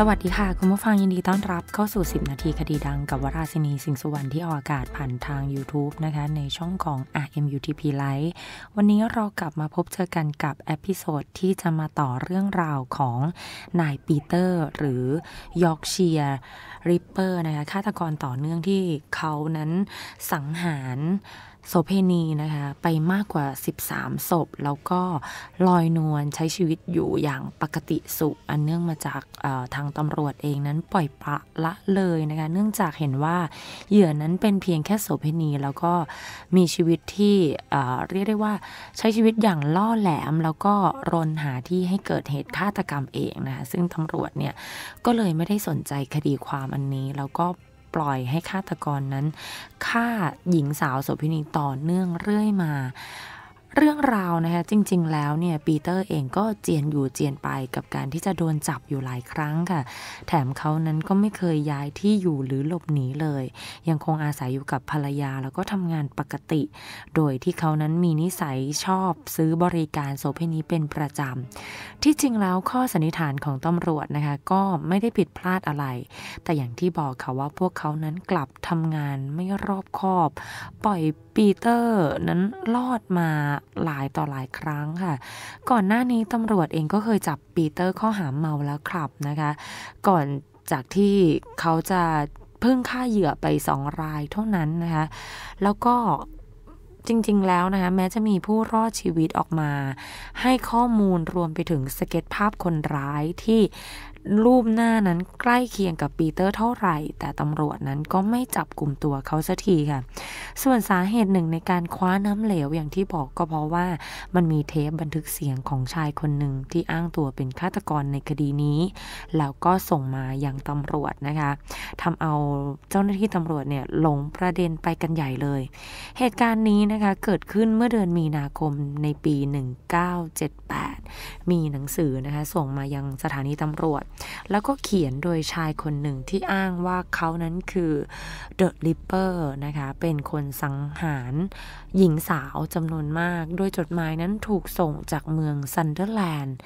สวัสดีค่ะคุณผู้ฟังยินดีต้อนรับ เข้าสู่ 10 นาทีคดีดังกับวราศินีสิงสุวรรณที่ออกอากาศผ่านทาง YouTube นะคะ ในช่องของ RMUTP Live วันนี้เรากลับมาพบเจอกันกับเอพิโซดที่จะมาต่อเรื่องราวของนายปีเตอร์หรือยอร์กเชียร์ริปเปอร์นะคะฆาตกรต่อเนื่องที่เขานั้นสังหารโสเพณีนะคะ ไปมากกว่า 13 ศพ แล้วก็ลอยนวลใช้ชีวิตอยู่อย่างปกติสุขอันเนื่องมาจากทางตำรวจเองนั้นปล่อยปะละเลยนะคะ เนื่องจากเห็นว่า เหยื่อนั้นเป็นเพียงแค่โสเพณีแล้วก็มีชีวิตที่เรียกได้ว่าใช้ชีวิตอย่างล่อแหลมแล้วก็รนหาที่ให้เกิดเหตุฆาตกรรมเองนะคะซึ่งตำรวจเนี่ยก็เลยไม่ได้สนใจคดีความอันนี้แล้วก็ปล่อยให้ฆาตกรนั้นฆ่าหญิงสาวโสพินีต่อเนื่องเรื่อยมาเรื่องราวนะคะจริงๆแล้วเนี่ยปีเตอร์เองก็เจียนอยู่เจียนไปกับการที่จะโดนจับอยู่หลายครั้งค่ะ แถมเขานั้นก็ไม่เคยย้ายที่อยู่หรือหลบหนีเลย ยังคงอาศัยอยู่กับภรรยาแล้วก็ทำงานปกติ โดยที่เขานั้นมีนิสัยชอบซื้อบริการโสเภณีเป็นประจำที่จริงแล้วข้อสันนิษฐานของตำรวจนะคะก็ไม่ได้ผิดพลาดอะไร แต่อย่างที่บอกค่ะว่าพวกเขานั้นกลับทำงานไม่รอบคอบ ปล่อยปีเตอร์นั้นลอดมาหลายต่อหลายครั้งค่ะ ก่อนหน้านี้ตำรวจเองก็เคยจับปีเตอร์ข้อหาเมาแล้วขับนะคะ ก่อนจากที่เขาจะเพิ่งฆ่าเหยื่อไปสองรายเท่านั้นนะคะ แล้วก็จริงๆแล้วนะคะ แม้จะมีผู้รอดชีวิตออกมา ให้ข้อมูลรวมไปถึงสเก็ตภาพคนร้ายที่รูปหน้านั้นใกล้เคียงกับปีเตอร์เท่าไหร่ แต่ตำรวจนั้นก็ไม่จับกลุ่มตัวเขาสักทีค่ะ ส่วนสาเหตุหนึ่งในการคว้าน้ำเหลวอย่างที่บอกก็เพราะว่ามันมีเทปบันทึกเสียงของชายคนหนึ่งที่อ้างตัวเป็นฆาตกรในคดีนี้ แล้วก็ส่งมาอย่างตำรวจนะคะทำเอาเจ้าหน้าที่ตำรวจเนี่ยหลงประเด็นไปกันใหญ่เลย เหตุการณ์นี้นะคะเกิดขึ้นเมื่อเดือนมีนาคมในปี 1978 มีหนังสือนะคะส่งมายังสถานีตำรวจแล้วก็เขียนโดยชายคนหนึ่งที่อ้างว่าเขานั้นคือเดอะลิปเปอร์นะคะเป็นคนสังหารหญิงสาวจำนวนมาก โดยจดหมายนั้นถูกส่งจากเมืองซันเดอร์แลนด์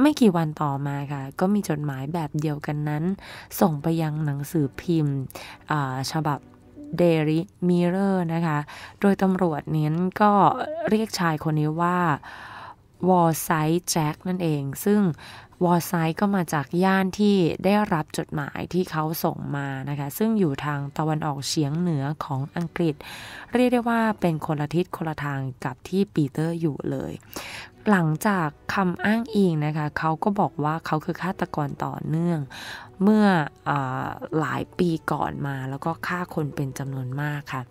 ไม่กี่วันต่อมาค่ะ ก็มีจดหมายแบบเดียวกันนั้น ส่งไปยังหนังสือพิมพ์ฉบับเดริมิเรอร์นะคะโดยตำรวจเน้นก็เรียกชายคนนี้ว่าวอลไซ์แจ็คนั่นเองซึ่งวอร์ไซก็มาจากย่านที่ได้รับจดหมายที่เขาส่งมานะคะ ซึ่งอยู่ทางตะวันออกเฉียงเหนือของอังกฤษ เรียกได้ว่าเป็นคนละทิศคนละทางกับที่ปีเตอร์อยู่เลย หลังจากคำอ้างอิงนะคะ เขาก็บอกว่าเขาคือฆาตกรต่อเนื่องเมื่ออหลายปีก่อนมาแล้วก็ฆ่าคนเป็นจำนวนมากค่ะ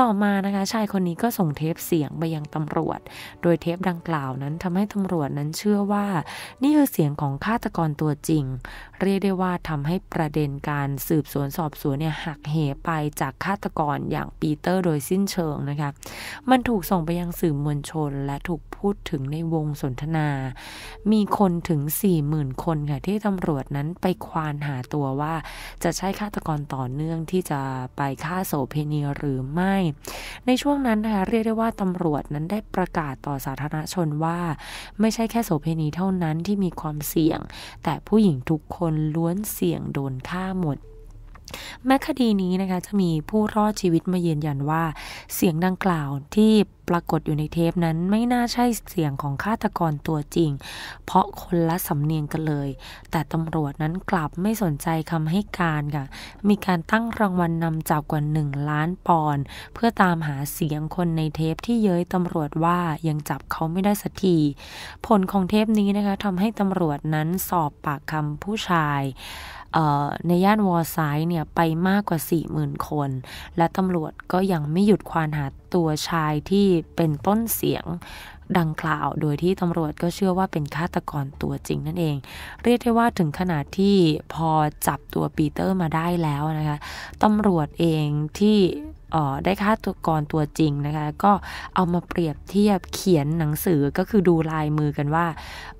ต่อมานะคะ ชายคนนี้ก็ส่งเทปเสียงไปยังตำรวจ โดยเทปดังกล่าวนั้นทำให้ตำรวจนั้นเชื่อว่านี่คือเสียงของฆาตกรตัวจริง เรียกได้ว่าทำให้ประเด็นการสืบสวนสอบสวนเนี่ยหักเหไปจากฆาตกรอย่างปีเตอร์โดยสิ้นเชิงนะคะ มันถูกส่งไปยังสื่อมวลชน และถูกพูดถึงในวงสนทนา มีคนถึง40,000คนค่ะที่ตำรวจนั้นไปควานหาตัวว่าจะใช้ฆาตกรต่อเนื่องที่จะไปฆ่าโสเพณีหรือไม่ ในช่วงนั้นนะคะเรียกได้ว่าตำรวจนั้นได้ประกาศต่อสาธารณชนว่า ไม่ใช่แค่โสเพณีเท่านั้นที่มีความเสี่ยงแต่ผู้หญิงทุกคนล้วนเสี่ยงโดนฆ่าหมดแม้คดีนี้นะคะจะมีผู้รอดชีวิตมายืนยันว่าเสียงดังกล่าวที่ปรากฏอยู่ในเทปนั้นไม่น่าใช่เสียงของฆาตกรตัวจริง เพราะคนละสำเนียงกันเลย แต่ตำรวจนั้นกลับไม่สนใจคำให้การค่ะมีการตั้งรางวัลนนำจับกว่า 1 ล้านปอนด์เพื่อตามหาเสียงคนในเทปที่เย้ยตำรวจว่ายังจับเขาไม่ได้สักทีผลของเทปนี้นะคะทำให้ตำรวจนั้นสอบปากคำผู้ชายในย่านวอร์ไซด์เนี่ยไปมากกว่า 40,000 คน และตำรวจก็ยังไม่หยุดควานหาตัวชายที่เป็นต้นเสียงดังกล่าวโดยที่ตำรวจก็เชื่อว่าเป็นฆาตกรตัวจริงนั่นเอง เรียกได้ว่าถึงขนาดที่พอจับตัวปีเตอร์มาได้แล้วนะคะ ตำรวจเองที่ได้ค่าตัวกรตัวจริงนะคะ ก็เอามาเปรียบเทียบเขียนหนังสือก็คือดูลายมือกันว่า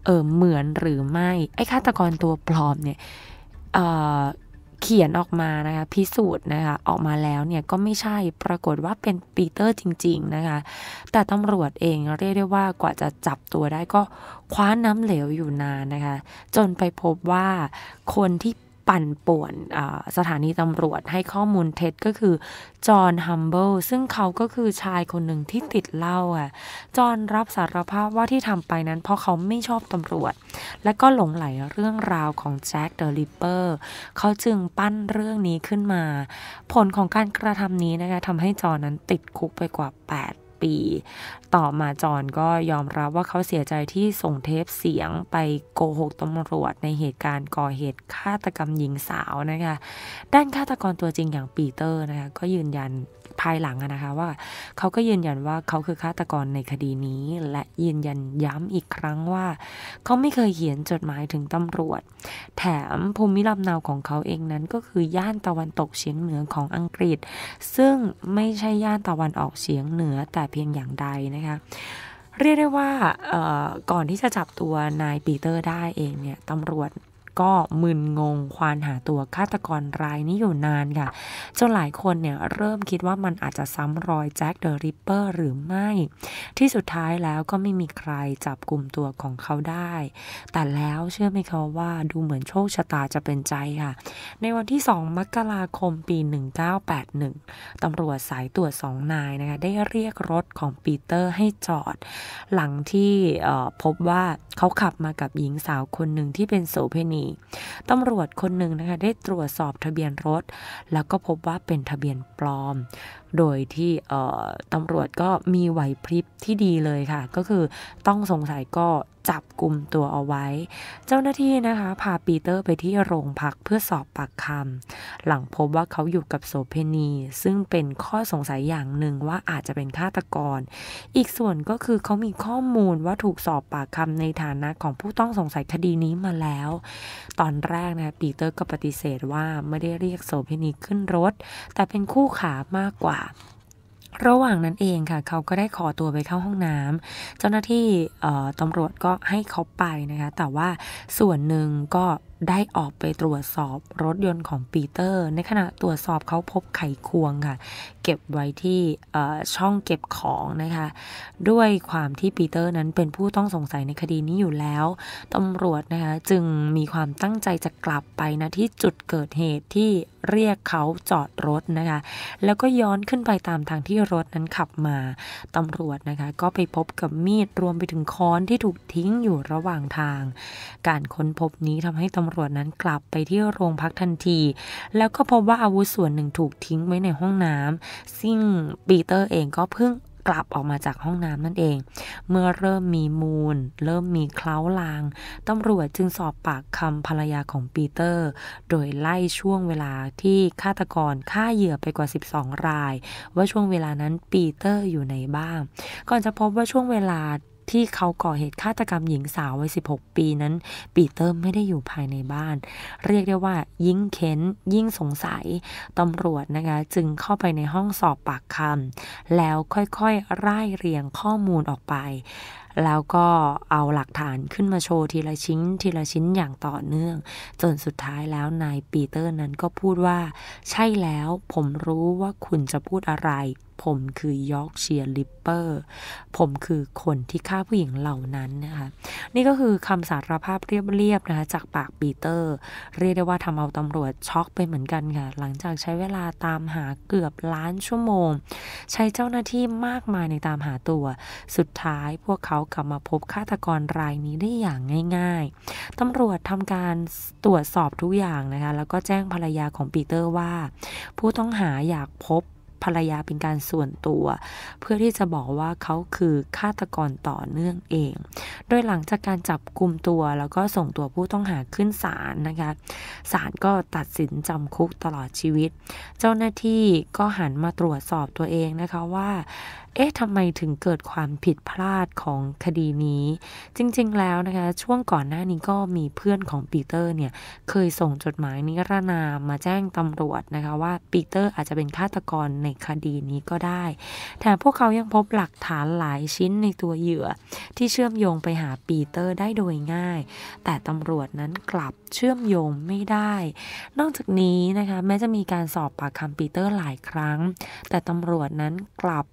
เออเหมือนหรือไม่ ไอ้ฆาตกรตัวปลอมเนี่ยเขียนออกมานะคะพิสูจน์นะคะออกมาแล้วเนี่ยก็ไม่ใช่ปรากฏว่าเป็นปีเตอร์จริงๆนะคะแต่ตำรวจเองเรียกได้ว่ากว่าจะจับตัวได้ก็คว้าน้ำเหลวอยู่นานนะคะจนไปพบว่าคนที่ปั่นป่วนสถานีตำรวจให้ข้อมูลเท็จก็คือ จอห์นฮัมเบิลซึ่งเขาก็คือชายคนหนึ่งที่ติดเหล้าอ่ะจอห์นรับสารภาพว่าที่ทำไปนั้นเพราะเขาไม่ชอบตำรวจ และก็หลงไหลเรื่องราวของแจ็คเดอะริปเปอร์ เขาจึงปั้นเรื่องนี้ขึ้นมา ผลของการกระทำนี้นะคะทำให้จอห์นนั้นติดคุกไปกว่า 8ีต่อมาจอนก็ยอมรับว่าเขาเสียใจที่ส่งเทปเสียงไปโกหกตำรวจในเหตุการณ์ก่อเหตุฆาตกรรมหญิงสาวนะคะด้านฆาตกรตัวจริงอย่างปีเตอร์นะคะก็ยืนยันภายหลังนะคะว่า เขาก็ยืนยันว่าเขาคือฆาตกรในคดีนี้ และยืนยันย้ำอีกครั้งว่า เขาไม่เคยเขียนจดหมายถึงตำรวจ แถมภูมิลำเนาของเขาเองนั้นก็คือย่านตะวันตกเฉียงเหนือของอังกฤษ ซึ่งไม่ใช่ย่านตะวันออกเฉียงเหนือแต่เพียงอย่างใดนะคะ เรียกได้ว่าก่อนที่จะจับตัวนายปีเตอร์ได้เองเนี่ยตำรวจก็มึนงงควานหาตัวฆาตกรรายนี้อยู่นานค่ะจนหลายคนเนี่ยเริ่มคิดว่ามันอาจจะซ้ำรอย แจ็คเดอะริปเปอร์หรือไม่ ที่สุดท้ายแล้วก็ไม่มีใครจับกลุ่มตัวของเขาได้ แต่แล้วเชื่อไหมคะว่าดูเหมือนโชคชะตาจะเป็นใจค่ะ ในวันที่ 2 มกราคมปี 1981 ตำรวจสายตรวจสองนายนะคะได้เรียกรถของปีเตอร์ให้จอด หลังที่พบว่าเขาขับมากับหญิงสาวคนหนึ่งที่เป็นโสเภณีีตำรวจคนหนึ่งนะคะ ได้ตรวจสอบทะเบียนรถ แล้วก็พบว่าเป็นทะเบียนปลอมโดยที่ตำรวจก็มีไหวพริบที่ดีเลยค่ะ ก็คือต้องสงสัยก็จับกลุ่มตัวเอาไว้ เจ้าหน้าที่นะคะ พาปีเตอร์ไปที่โรงพักเพื่อสอบปากคำ หลังพบว่าเขาอยู่กับโสเพณีซึ่งเป็นข้อสงสัยอย่างหนึ่งว่าอาจจะเป็นฆาตกร อีกส่วนก็คือเขามีข้อมูลว่าถูกสอบปากคำในฐานะของผู้ต้องสงสัยคดีนี้มาแล้ว ตอนแรกนะปีเตอร์ก็ปฏิเสธว่าไม่ได้เรียกโสเพณีขึ้นรถ แต่เป็นคู่ขามากกว่าระหว่างนั้นเองค่ะ เขาก็ได้ขอตัวไปเข้าห้องน้ำเจ้าหน้าที่ตำรวจก็ให้เขาไปนะคะ แต่ว่าส่วนหนึ่งก็ได้ออกไปตรวจสอบรถยนต์ของปีเตอร์ ในขณะตรวจสอบเขาพบไขควงค่ะ เก็บไว้ที่ช่องเก็บของนะคะ ด้วยความที่ปีเตอร์นั้นเป็นผู้ต้องสงสัยในคดีนี้อยู่แล้วตำรวจนะคะจึงมีความตั้งใจจะกลับไปนะที่จุดเกิดเหตุที่เรียกเขาจอดรถนะคะ แล้วก็ย้อนขึ้นไปตามทางที่รถนั้นขับมาตำรวจนะคะก็ไปพบกับมีดรวมไปถึงค้อนที่ถูกทิ้งอยู่ระหว่างทาง การค้นพบนี้ทำให้ตำรวจนั้นกลับไปที่โรงพักทันที แล้วก็พบว่าอาวุธส่วนหนึ่งถูกทิ้งไว้ในห้องน้ำ ซึ่งปีเตอร์เองก็เพิ่งกลับออกมาจากห้องน้ำนั่นเอง เมื่อเริ่มมีมูล เริ่มมีเคล้าลางตำรวจจึงสอบปากคำภรรยาของปีเตอร์ โดยไล่ช่วงเวลาที่ฆาตกรฆ่าเหยื่อไปกว่า 12 ราย ว่าช่วงเวลานั้นปีเตอร์อยู่ในบ้าง ก่อนจะพบว่าช่วงเวลาที่เขาก่อเหตุฆาตกรรมหญิงสาววัย16 ปีนั้น ปีเตอร์ไม่ได้อยู่ภายในบ้าน เรียกได้ว่ายิ่งเค้น ยิ่งสงสัย ตำรวจนะคะจึงเข้าไปในห้องสอบปากคำ แล้วค่อยๆไล่เรียงข้อมูลออกไป แล้วก็เอาหลักฐานขึ้นมาโชว์ทีละชิ้น ทีละชิ้นอย่างต่อเนื่อง จนสุดท้ายแล้วนายปีเตอร์นั้นก็พูดว่า ใช่แล้วผมรู้ว่าคุณจะพูดอะไรผมคือยอร์กเชียร์ลิปเปอร์ผมคือคนที่ฆ่าผู้หญิงเหล่านั้นนะคะนี่ก็คือคำสารภาพเรียบๆนะคะจากปากปีเตอร์ เรียกได้ว่าทำเอาตำรวจช็อกไปเหมือนกันค่ะหลังจากใช้เวลาตามหาเกือบล้านชั่วโมง ใช้เจ้าหน้าที่มากมายในตามหาตัว สุดท้ายพวกเขากลับมาพบฆาตกรรายนี้ได้อย่างง่ายๆตำรวจทำการตรวจสอบทุกอย่างนะคะแล้วก็แจ้งภรรยาของปีเตอร์ว่า ผู้ต้องหาอยากพบภรรยาเป็นการส่วนตัว เพื่อที่จะบอกว่าเขาคือฆาตกรต่อเนื่องเอง โดยหลังจากการจับกลุ่มตัว แล้วก็ส่งตัวผู้ต้องหาขึ้นศาลนะคะศาลก็ตัดสินจำคุกตลอดชีวิต เจ้าหน้าที่ก็หันมาตรวจสอบตัวเองนะคะว่าเอ๊ะ ทำไมถึงเกิดความผิดพลาดของคดีนี้ จริงๆแล้วนะคะ ช่วงก่อนหน้านี้ก็มีเพื่อนของปีเตอร์เนี่ย เคยส่งจดหมายนิรนามมาแจ้งตำรวจนะคะ ว่าปีเตอร์อาจจะเป็นฆาตกรในคดีนี้ก็ได้ แต่พวกเขายังพบหลักฐานหลายชิ้นในตัวเหยื่อที่เชื่อมโยงไปหาปีเตอร์ได้โดยง่าย แต่ตำรวจนั้นกลับเชื่อมโยงไม่ได้ นอกจากนี้นะคะแม้จะมีการสอบปากคำปีเตอร์หลายครั้ง แต่ตำรวจนั้นกลับ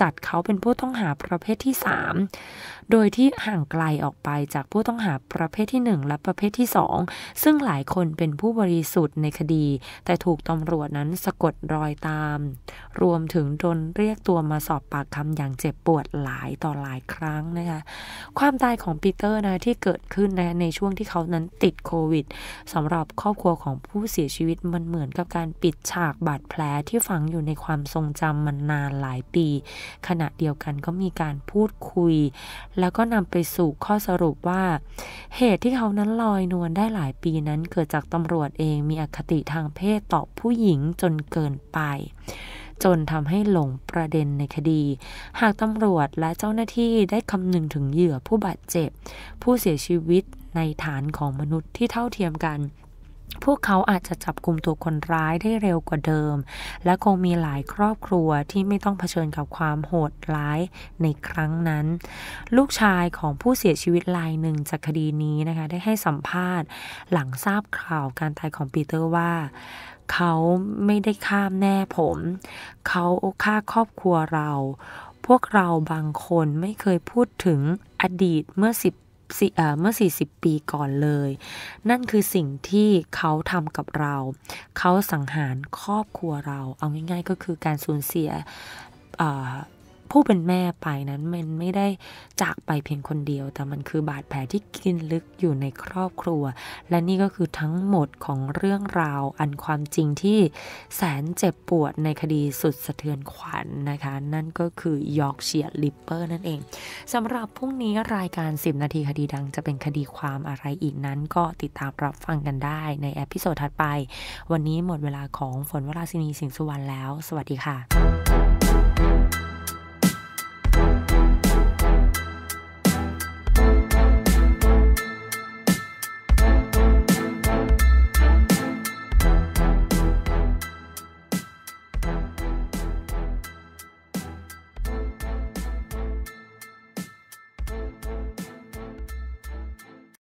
จัดเขาเป็นผู้ต้องหาประเภทที่ 3 โดยที่ห่างไกลออกไปจากผู้ต้องหาประเภทที่ 1 และประเภทที่ 2 ซึ่งหลายคนเป็นผู้บริสุทธิ์ในคดี แต่ถูกตำรวจนั้นสะกดรอยตาม รวมถึงโดนเรียกตัวมาสอบปากคำอย่างเจ็บปวดหลายต่อหลายครั้งนะคะ ความตายของปีเตอร์นะที่เกิดขึ้นนในช่วงที่เขานั้นติดโควิดสำหรับครอบครัวของผู้เสียชีวิตมันเหมือนกับการปิดฉากบาดแผลที่ฝังอยู่ในความทรงจำมันนานหลายตีขณะเดียวกันก็มีการพูดคุยแล้วก็นำไปสู่ข้อสรุปว่า เหตุที่เขานั้นลอยนวลได้หลายปีนั้นเกิดจากตำรวจเองมีอคติทางเพศต่อผู้หญิงจนเกินไป จนทำให้หลงประเด็นในคดี หากตำรวจและเจ้าหน้าที่ได้คำนึงถึงเหยื่อผู้บาดเจ็บ ผู้เสียชีวิตในฐานของมนุษย์ที่เท่าเทียมกันพวกเขาอาจจะจับกลุ่มตัวคนร้ายได้เร็วกว่าเดิม และคงมีหลายครอบครัวที่ไม่ต้องเผชิญกับความโหดร้ายในครั้งนั้น ลูกชายของผู้เสียชีวิตรายหนึ่งจากคดีนี้นะคะได้ให้สัมภาษณ์หลังทราบข่าวการตายของปีเตอร์ว่า เขาไม่ได้ฆ่าแม่ผม เขาฆ่าครอบครัวเรา พวกเราบางคนไม่เคยพูดถึงอดีตเมื่อสิบเมื่อ 40 ปีก่อนเลย นั่นคือสิ่งที่เขาทำกับเรา เขาสังหารครอบครัวเราเอาง่ายๆ ก็คือการสูญเสียผู้เป็นแม่ไปนั้นมันไม่ได้จากไปเพียงคนเดียว แต่มันคือบาดแผลที่กินลึกอยู่ในครอบครัว และนี่ก็คือทั้งหมดของเรื่องราวอันความจริงที่แสนเจ็บปวดในคดีสุดสะเทือนขวัญนนะคะ นั่นก็คือ ยอร์กเชียร์ลิปเปอร์นั่นเองสำหรับพรุ่งนี้รายการ 10 นาทีคดีดังจะเป็นคดีความอะไรอีกนั้นก็ติดตามรับฟังกันได้ ในเอพิโซดถัดไป วันนี้หมดเวลาของฝนวราศินีสิงสุวรรณแล้วสวัสดีค่ะ